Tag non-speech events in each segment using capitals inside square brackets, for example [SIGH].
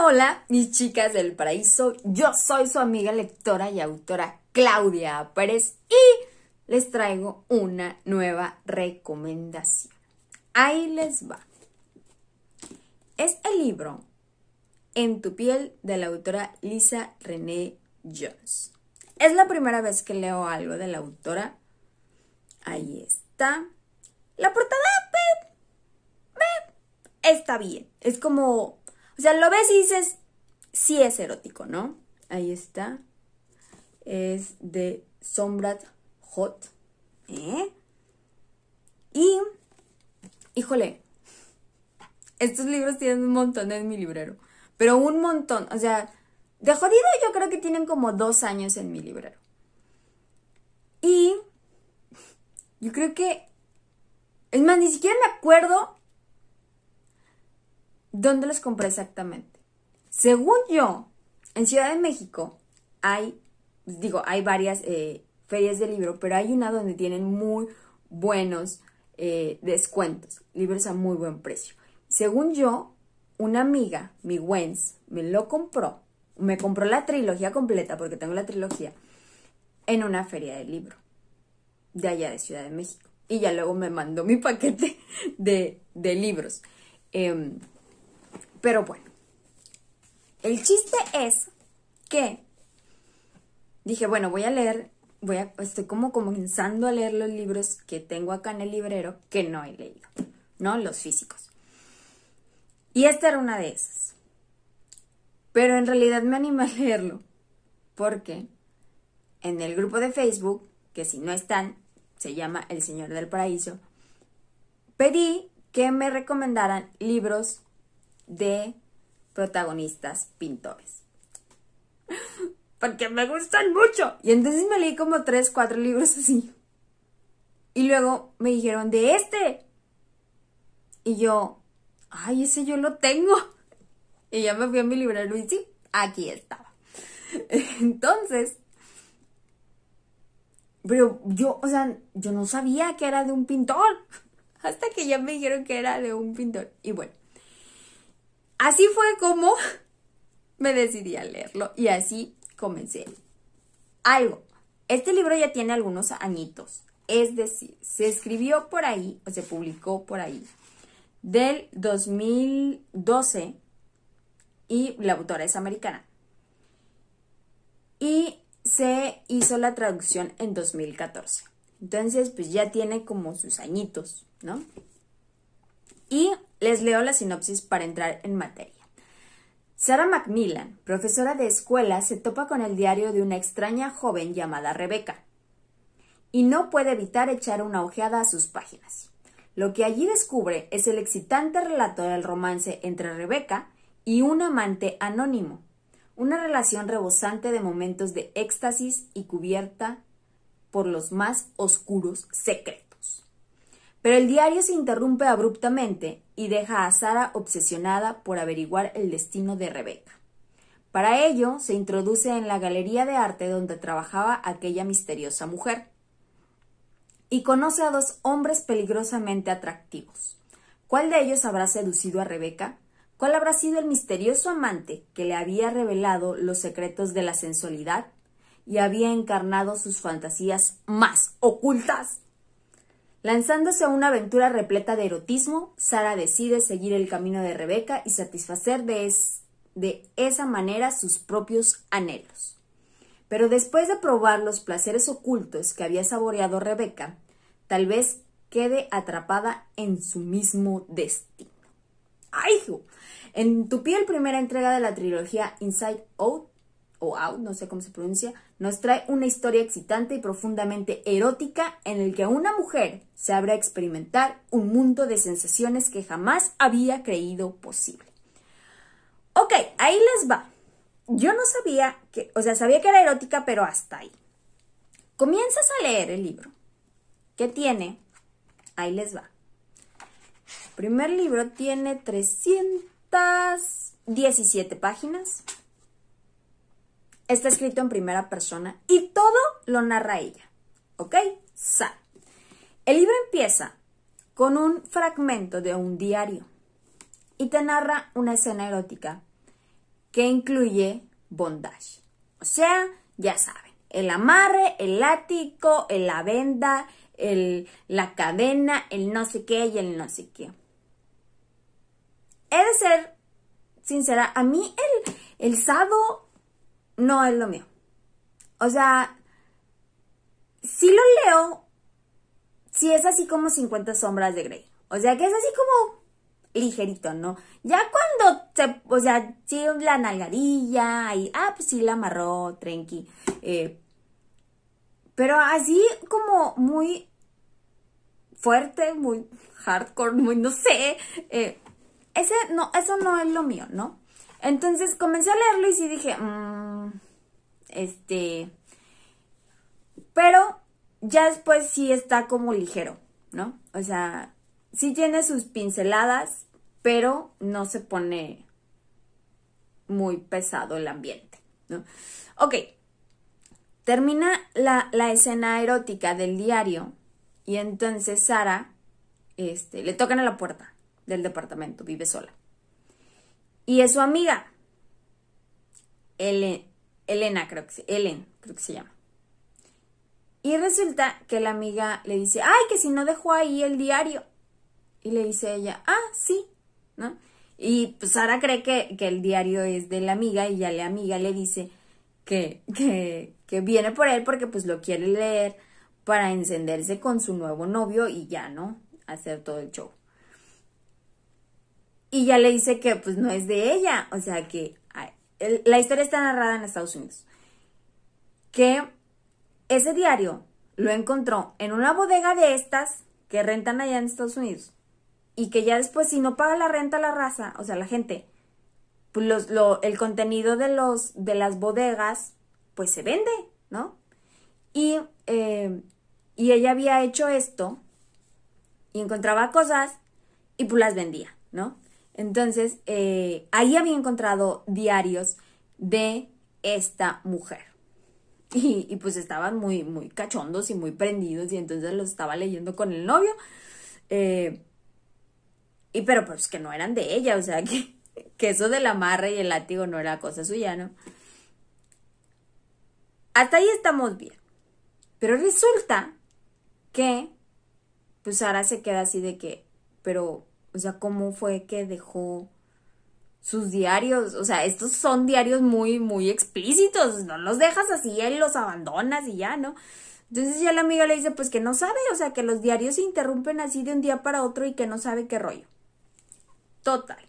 Hola, hola, mis chicas del paraíso. Yo soy su amiga lectora y autora Claudia Pérez y les traigo una nueva recomendación. Ahí les va. Es el libro En tu piel de la autora Lisa René Jones. Es la primera vez que leo algo de la autora. Ahí está. La portada pep, está bien. Es como o sea, lo ves y dices, sí es erótico, ¿no? Ahí está. Es de Sombrat Hot. ¿Eh? Y, híjole, estos libros tienen un montón en mi librero. Pero un montón. O sea, de jodido yo creo que tienen como dos años en mi librero. Y yo creo que... Es más, ni siquiera me acuerdo ¿Dónde los compré exactamente? Según yo, en Ciudad de México hay, digo, hay varias eh, ferias de libro, pero hay una donde tienen muy buenos eh, descuentos, libros a muy buen precio. Según yo, una amiga, mi Wens, me lo compró, me compró la trilogía completa, porque tengo la trilogía, en una feria de libro, de allá de Ciudad de México. Y ya luego me mandó mi paquete [LAUGHS] de, de libros. Eh, pero bueno, el chiste es que dije, bueno, voy a leer, voy a, estoy como comenzando a leer los libros que tengo acá en el librero que no he leído, ¿no? Los físicos. Y esta era una de esas. Pero en realidad me animé a leerlo porque en el grupo de Facebook, que si no están, se llama El Señor del Paraíso, pedí que me recomendaran libros de protagonistas pintores. [LAUGHS] Porque me gustan mucho. Y entonces me leí como tres, cuatro libros así. Y luego me dijeron, de este. Y yo, ay, ese yo lo tengo. Y ya me fui a mi librero y sí, aquí estaba. [LAUGHS] Entonces, pero yo, o sea, yo no sabía que era de un pintor. [LAUGHS] Hasta que ya me dijeron que era de un pintor. Y bueno, Así fue como [LAUGHS] me decidí a leerlo y así comencé. Algo, este libro ya tiene algunos añitos, es decir, se escribió por ahí o se publicó por ahí del 2012 y la autora es americana. Y se hizo la traducción en 2014. Entonces, pues ya tiene como sus añitos, ¿no? Y les leo la sinopsis para entrar en materia. Sarah Macmillan, profesora de escuela, se topa con el diario de una extraña joven llamada Rebeca y no puede evitar echar una ojeada a sus páginas. Lo que allí descubre es el excitante relato del romance entre Rebeca y un amante anónimo, una relación rebosante de momentos de éxtasis y cubierta por los más oscuros secretos. Pero el diario se interrumpe abruptamente y deja a Sara obsesionada por averiguar el destino de Rebeca. Para ello, se introduce en la galería de arte donde trabajaba aquella misteriosa mujer y conoce a dos hombres peligrosamente atractivos. ¿Cuál de ellos habrá seducido a Rebeca? ¿Cuál habrá sido el misterioso amante que le había revelado los secretos de la sensualidad y había encarnado sus fantasías más ocultas? Lanzándose a una aventura repleta de erotismo, Sara decide seguir el camino de Rebeca y satisfacer de, esa manera sus propios anhelos. Pero después de probar los placeres ocultos que había saboreado Rebeca, tal vez quede atrapada en su mismo destino. ¡Ay! En tu piel, primera entrega de la trilogía Inside Out, o out, no sé cómo se pronuncia, nos trae una historia excitante y profundamente erótica en el que una mujer se a experimentar un mundo de sensaciones que jamás había creído posible. Ok, ahí les va. Yo no sabía que, o sea, sabía que era erótica, pero hasta ahí. Comienzas a leer el libro. ¿Qué tiene? Ahí les va. El primer libro tiene 317 páginas. Está escrito en primera persona y todo lo narra ella. ¿Ok? Sa. El libro empieza con un fragmento de un diario y te narra una escena erótica que incluye bondage. O sea, ya saben, el amarre, el látigo, la venda, el, la cadena, el no sé qué y el no sé qué. He de ser sincera, a mí el, el no es lo mío. O sea, si lo leo, si es así como 50 sombras de Grey. O sea, que es así como ligerito, ¿no? Ya cuando se, o sea, si la nalgadilla y, ah, pues sí, la amarró, tranqui. Eh, pero así como muy fuerte, muy hardcore, muy, no sé. Eh, ese, no, eso no es lo mío, ¿no? Entonces comencé a leerlo y sí dije, mm, este, pero ya después sí está como ligero, ¿no? O sea, sí tiene sus pinceladas, pero no se pone muy pesado el ambiente, ¿no? Ok, termina la, la escena erótica del diario y entonces Sara, este, le tocan a la puerta del departamento, vive sola. Y es su amiga, el, Elena, creo que, creo que se llama. Y resulta que la amiga le dice, ay, que si no dejó ahí el diario. Y le dice ella, ah, sí, ¿no? Y pues Sara cree que, el diario es de la amiga y ya la amiga le dice que, que, que viene por él porque pues lo quiere leer para encenderse con su nuevo novio y ya, ¿no? Hacer todo el show. Y ya le dice que pues no es de ella, o sea que la historia está narrada en Estados Unidos, que ese diario lo encontró en una bodega de estas que rentan allá en Estados Unidos y que ya después si no paga la renta la raza, o sea, la gente, pues el contenido de, los, de las bodegas, pues se vende, ¿no? Y, eh, y ella había hecho esto y encontraba cosas y pues las vendía, ¿no? Entonces, eh, ahí había encontrado diarios de esta mujer. [LAUGHS] Y, pues estaban muy, muy cachondos y muy prendidos y entonces los estaba leyendo con el novio. Eh, y pero pues que no eran de ella, o sea [LAUGHS] que, que eso del amarre y el látigo no era cosa suya, ¿no? Hasta ahí estamos bien. Pero resulta que, pues ahora se queda así de que, pero o sea, cómo fue que dejó sus diarios. O sea, estos son diarios muy, muy explícitos. No los dejas así, él los abandonas y ya, ¿no? Entonces ya la amiga le dice, pues que no sabe, o sea, que los diarios se interrumpen así de un día para otro y que no sabe qué rollo. Total.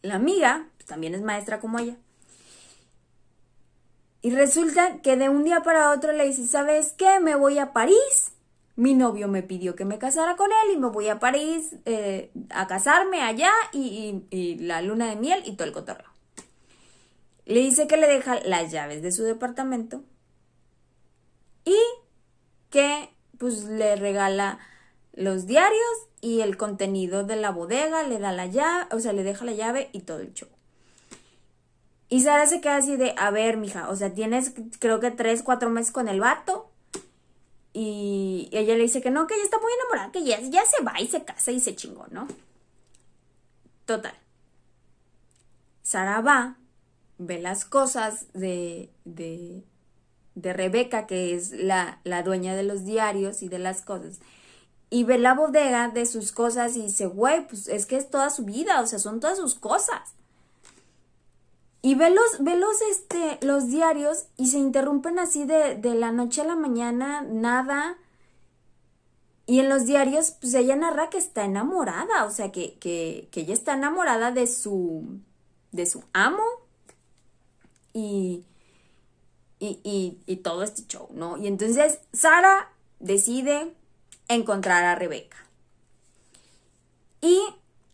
La amiga pues, también es maestra como ella. Y resulta que de un día para otro le dice, ¿sabes qué? Me voy a París mi novio me pidió que me casara con él y me voy a París eh, a casarme allá y, la luna de miel y todo el cotorreo. Le dice que le deja las llaves de su departamento y que pues le regala los diarios y el contenido de la bodega, le da la llave, o sea, le deja la llave y todo el show. Y Sara se queda así de, a ver, mija, o sea, tienes creo que tres, cuatro meses con el vato, y ella le dice que no, que ella está muy enamorada, que ya, ya se va y se casa y se chingó, ¿no? Total. Sara va, ve las cosas de, de, de Rebeca, que es la, la dueña de los diarios y de las cosas, y ve la bodega de sus cosas y dice, güey, pues es que es toda su vida, o sea, son todas sus cosas. Y ve los, este, los diarios y se interrumpen así de, la noche a la mañana, nada. Y en los diarios, pues ella narra que está enamorada, o sea, que, ella está enamorada de su, de su amo y, y, y todo este show, ¿no? Y entonces Sara decide encontrar a Rebeca. Y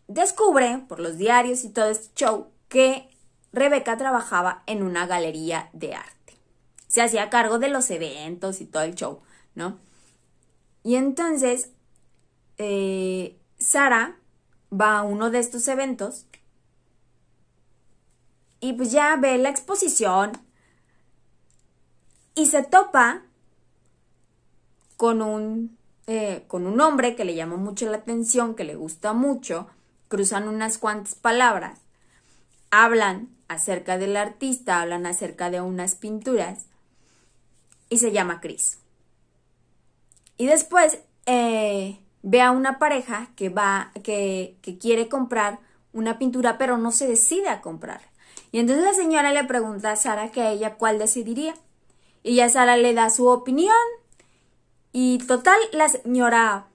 descubre por los diarios y todo este show que Rebeca trabajaba en una galería de arte. Se hacía cargo de los eventos y todo el show, ¿no? Y entonces, eh, Sara va a uno de estos eventos y pues ya ve la exposición y se topa con un, eh, con un hombre que le llamó mucho la atención, que le gusta mucho, cruzan unas cuantas palabras, hablan acerca del artista, hablan acerca de unas pinturas y se llama Chris. Y después eh, ve a una pareja que va, que, quiere comprar una pintura, pero no se decide a comprar. Y entonces la señora le pregunta a Sara que ella cuál decidiría. Y ya Sara le da su opinión. Y total, la señora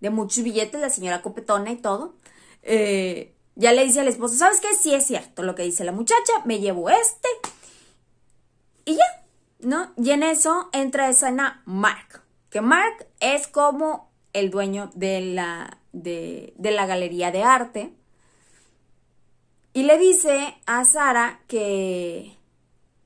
de muchos billetes, la señora copetona y todo, eh, ya le dice al esposo, ¿sabes qué? Sí es cierto lo que dice la muchacha, me llevo este. Y ya, ¿no? Y en eso entra a escena Mark, que Mark es como el dueño de la, de, la galería de arte. Y le dice a Sara que,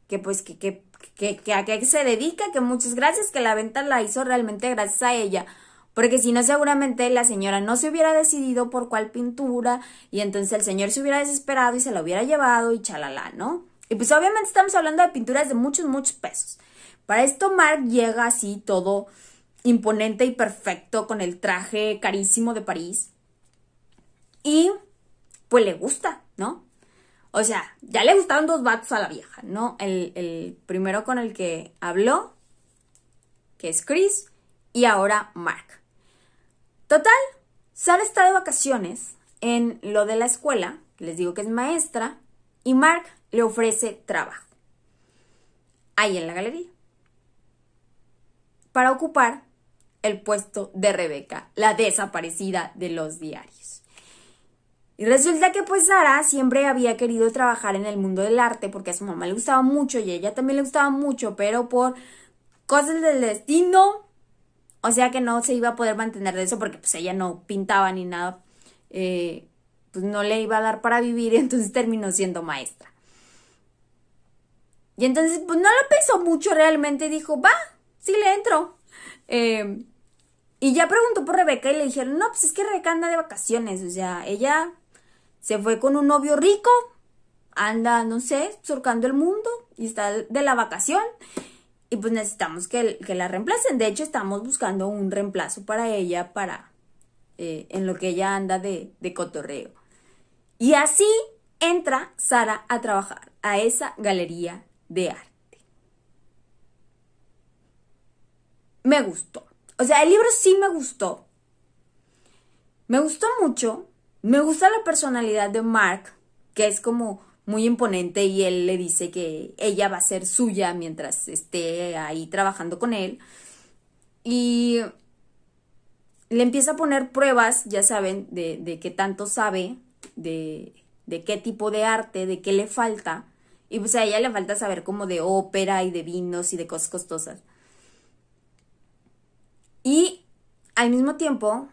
que pues, que, que, que, que a qué se dedica, que muchas gracias, que la venta la hizo realmente gracias a ella porque si no seguramente la señora no se hubiera decidido por cuál pintura y entonces el señor se hubiera desesperado y se la hubiera llevado y chalala, ¿no? Y pues obviamente estamos hablando de pinturas de muchos, muchos pesos. Para esto Mark llega así todo imponente y perfecto con el traje carísimo de París y pues le gusta, ¿no? O sea, ya le gustaron dos vatos a la vieja, ¿no? El, el, primero con el que habló, que es Chris, y ahora Mark. Total, Sara está de vacaciones en lo de la escuela, les digo que es maestra, y Mark le ofrece trabajo. Ahí en la galería. Para ocupar el puesto de Rebeca, la desaparecida de los diarios. Y resulta que pues Sara siempre había querido trabajar en el mundo del arte porque a su mamá le gustaba mucho y a ella también le gustaba mucho, pero por cosas del destino o sea que no se iba a poder mantener de eso porque pues ella no pintaba ni nada. Eh, pues no le iba a dar para vivir y [LAUGHS] entonces terminó siendo maestra. Y entonces pues no lo pensó mucho realmente, dijo, va, sí le entro. Em, y ya preguntó por Rebeca y le dijeron, no, pues es que Rebeca anda de vacaciones, o sea, ella se fue con un novio rico, anda, no sé, surcando el mundo y está de la vacación y pues necesitamos que, la reemplacen. De hecho, estamos buscando un reemplazo para ella, para eh, en lo que ella anda de, de cotorreo. Y así entra Sara a trabajar a esa galería de arte. Me gustó. O sea, el libro sí me gustó. Me gustó mucho. Me gusta la personalidad de Mark, que es como muy imponente y él le dice que ella va a ser suya mientras esté ahí trabajando con él. Y le empieza a poner pruebas, ya saben, de, qué tanto sabe, de, de qué tipo de arte, de qué le falta. Y pues a ella le falta saber como de ópera y de vinos y de cosas costosas. Y al mismo tiempo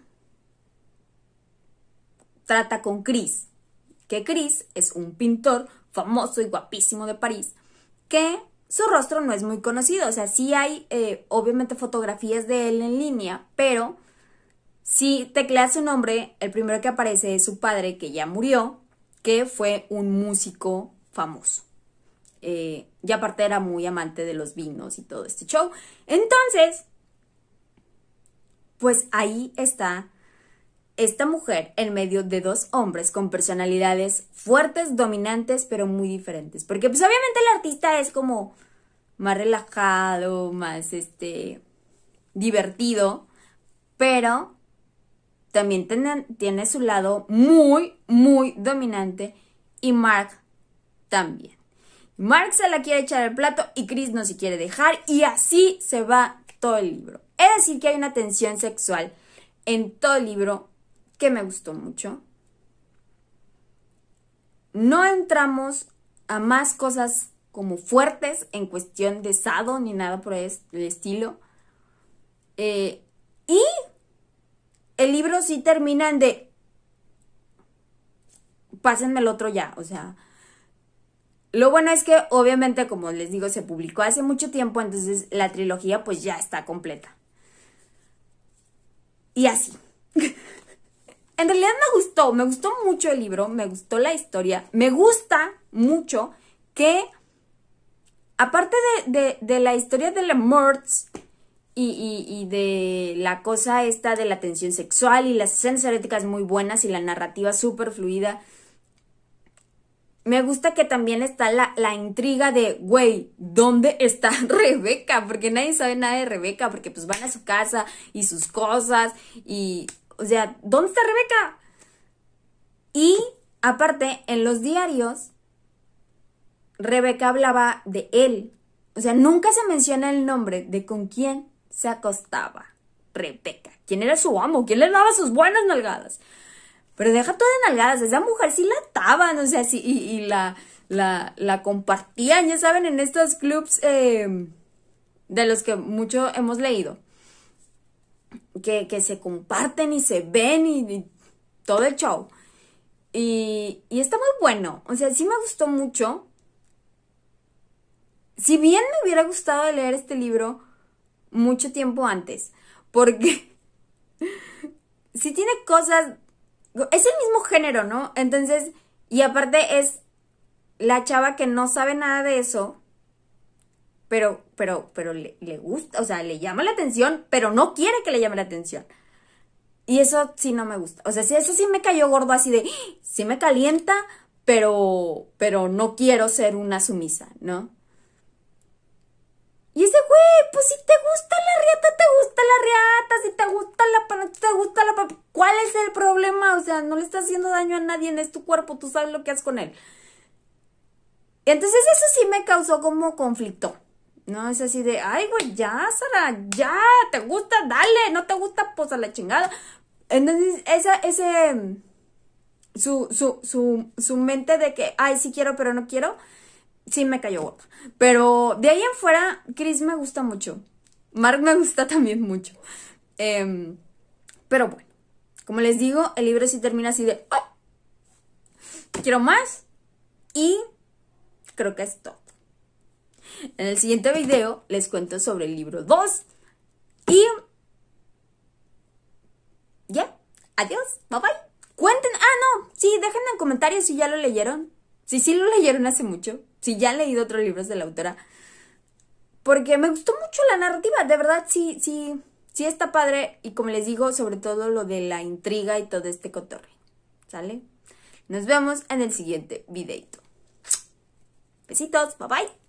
trata con Chris, que Chris es un pintor famoso y guapísimo de París, que su rostro no es muy conocido. O sea, sí hay, eh, obviamente, fotografías de él en línea, pero si tecleas su nombre, el primero que aparece es su padre, que ya murió, que fue un músico famoso. Eh, y aparte era muy amante de los vinos y todo este show. Entonces, pues ahí está esta mujer en medio de dos hombres con personalidades fuertes, dominantes, pero muy diferentes. Porque pues obviamente el artista es como más relajado, más este divertido, pero también tiene, tiene su lado muy, muy dominante y Mark también. Mark se la quiere echar al plato y Chris no se quiere dejar y así se va todo el libro. Es decir, que hay una tensión sexual en todo el libro que me gustó mucho. No entramos a más cosas como fuertes en cuestión de sado ni nada por el estilo. Eh, y el libro sí termina en de... Pásenme el otro ya, o sea... Lo bueno es que obviamente, como les digo, se publicó hace mucho tiempo, entonces la trilogía pues ya está completa. Y así. [LAUGHS] en realidad me gustó, me gustó mucho el libro, me gustó la historia, me gusta mucho que, aparte de, la historia de la Murts y, de la cosa esta de la tensión sexual y las escenas eróticas muy buenas y la narrativa súper fluida, me gusta que también está la, la intriga de, güey, ¿dónde está [LAUGHS] Rebeca? Porque nadie sabe nada de Rebeca, porque pues van a su casa y sus cosas y o sea, ¿dónde está Rebeca? Y aparte, en los diarios, Rebeca hablaba de él. O sea, nunca se menciona el nombre de con quién se acostaba Rebeca. ¿Quién era su amo? ¿Quién le daba sus buenas nalgadas? Pero deja todo de nalgadas. Esa mujer sí la ataban, o sea, sí, y, la, compartían, ya saben, en estos clubs eh, de los que mucho hemos leído que, se comparten y se ven y, todo el show. Y, está muy bueno. O sea, sí me gustó mucho. Si bien me hubiera gustado leer este libro mucho tiempo antes, porque si [LAUGHS] tiene cosas... Es el mismo género, ¿no? Entonces, y aparte es la chava que no sabe nada de eso pero, pero, pero le, gusta, o sea, le llama la atención, pero no quiere que le llame la atención. Y eso sí no me gusta. O sea, sí, eso sí me cayó gordo así de, ah, sí me calienta, pero, pero no quiero ser una sumisa, ¿no? Y ese güey, pues si te gusta la riata, te gusta la riata, si te gusta la pana, te gusta la papa. ¿Cuál es el problema? O sea, no le estás haciendo daño a nadie, en es tu cuerpo, tú sabes lo que haces con él. Entonces eso sí me causó como conflicto. No, es así de, ay, güey, ya, Sara, ya, te gusta, dale, no te gusta, pues a la chingada. Entonces, esa, ese, su, su, su, su mente de que, ay, sí quiero, pero no quiero, sí me cayó gordo. Pero de ahí en fuera, Chris me gusta mucho. Mark me gusta [LAUGHS] también mucho. Em, pero bueno, como les digo, el libro sí termina así de, oh, quiero más. Y creo que es todo. En el siguiente video les cuento sobre el libro 2 y ya, adiós, bye bye. Cuenten, ah, no, sí, dejen en comentarios si ya lo leyeron, si sí lo leyeron hace mucho, si ya han leído otros libros de la autora. Porque me gustó mucho la narrativa, de verdad, sí, sí, sí está padre y como les digo, sobre todo lo de la intriga y todo este cotorre, ¿sale? Nos vemos en el siguiente videito. Besitos, bye bye.